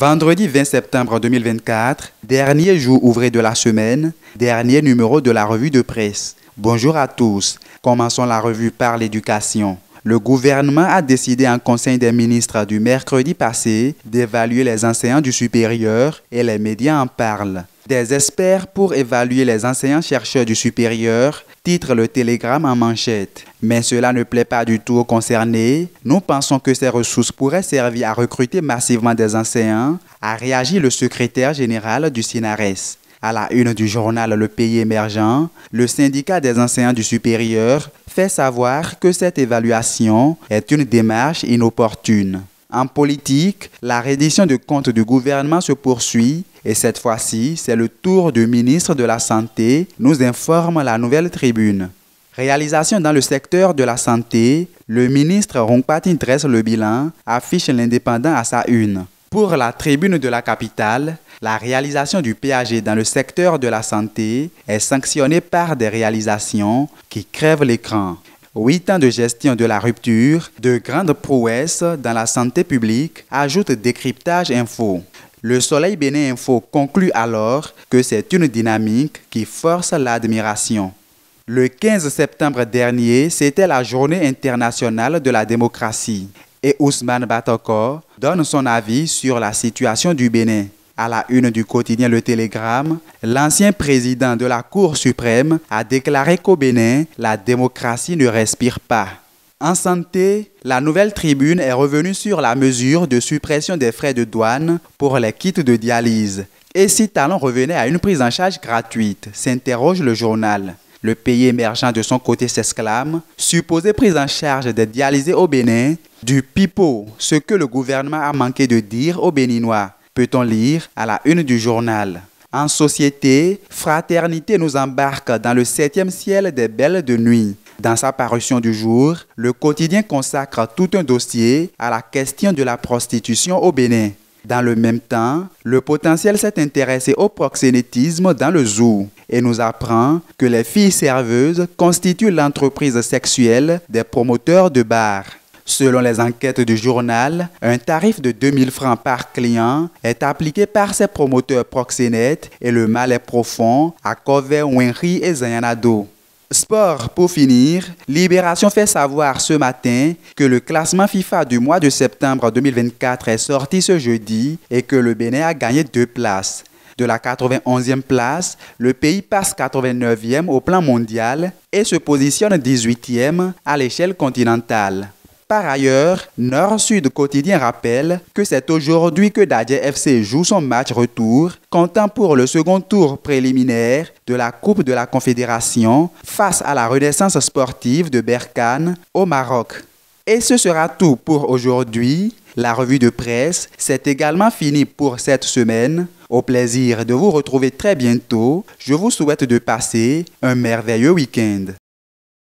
Vendredi 20 septembre 2024, dernier jour ouvré de la semaine, dernier numéro de la revue de presse. Bonjour à tous. Commençons la revue par l'éducation. Le gouvernement a décidé en Conseil des ministres du mercredi passé d'évaluer les enseignants du supérieur et les médias en parlent. Des experts pour évaluer les enseignants-chercheurs du supérieur, titre le télégramme en manchette. Mais cela ne plaît pas du tout aux concernés. Nous pensons que ces ressources pourraient servir à recruter massivement des enseignants, a réagi le secrétaire général du CINARES. À la une du journal Le Pays émergent, le syndicat des enseignants du supérieur fait savoir que cette évaluation est une démarche inopportune. En politique, la reddition de comptes du gouvernement se poursuit et cette fois-ci, c'est le tour du ministre de la Santé, nous informe la nouvelle tribune. Réalisation dans le secteur de la santé, le ministre Rongpatin dresse le bilan, affiche l'indépendant à sa une. Pour la tribune de la capitale, la réalisation du PAG dans le secteur de la santé est sanctionnée par des réalisations qui crèvent l'écran. Huit ans de gestion de la rupture, de grandes prouesses dans la santé publique, ajoute Décryptage Info. Le soleil bénin info conclut alors que c'est une dynamique qui force l'admiration. Le 15 septembre dernier, c'était la journée internationale de la démocratie et Ousmane Batokor donne son avis sur la situation du Bénin. À la une du quotidien Le Télégramme, l'ancien président de la Cour suprême a déclaré qu'au Bénin, la démocratie ne respire pas. En santé, la nouvelle tribune est revenue sur la mesure de suppression des frais de douane pour les kits de dialyse. Et si Talon revenait à une prise en charge gratuite, s'interroge le journal. Le pays émergent de son côté s'exclame Supposée prise en charge des dialysés au Bénin, du pipeau, ce que le gouvernement a manqué de dire aux Béninois, peut-on lire à la une du journal. En société, fraternité nous embarque dans le septième ciel des belles de nuit. Dans sa parution du jour, le quotidien consacre tout un dossier à la question de la prostitution au Bénin. Dans le même temps, le potentiel s'est intéressé au proxénétisme dans le zoo et nous apprend que les filles serveuses constituent l'entreprise sexuelle des promoteurs de bars. Selon les enquêtes du journal, un tarif de 2000 francs par client est appliqué par ces promoteurs proxénètes et le mal est profond à Corvée, Wenri et Zayanado. Sport pour finir, Libération fait savoir ce matin que le classement FIFA du mois de septembre 2024 est sorti ce jeudi et que le Bénin a gagné deux places. De la 91e place, le pays passe 89e au plan mondial et se positionne 18e à l'échelle continentale. Par ailleurs, Nord-Sud Quotidien rappelle que c'est aujourd'hui que Dadje FC joue son match retour, comptant pour le second tour préliminaire de la Coupe de la Confédération face à la Renaissance sportive de Berkane au Maroc. Et ce sera tout pour aujourd'hui. La revue de presse, s'est également finie pour cette semaine. Au plaisir de vous retrouver très bientôt. Je vous souhaite de passer un merveilleux week-end.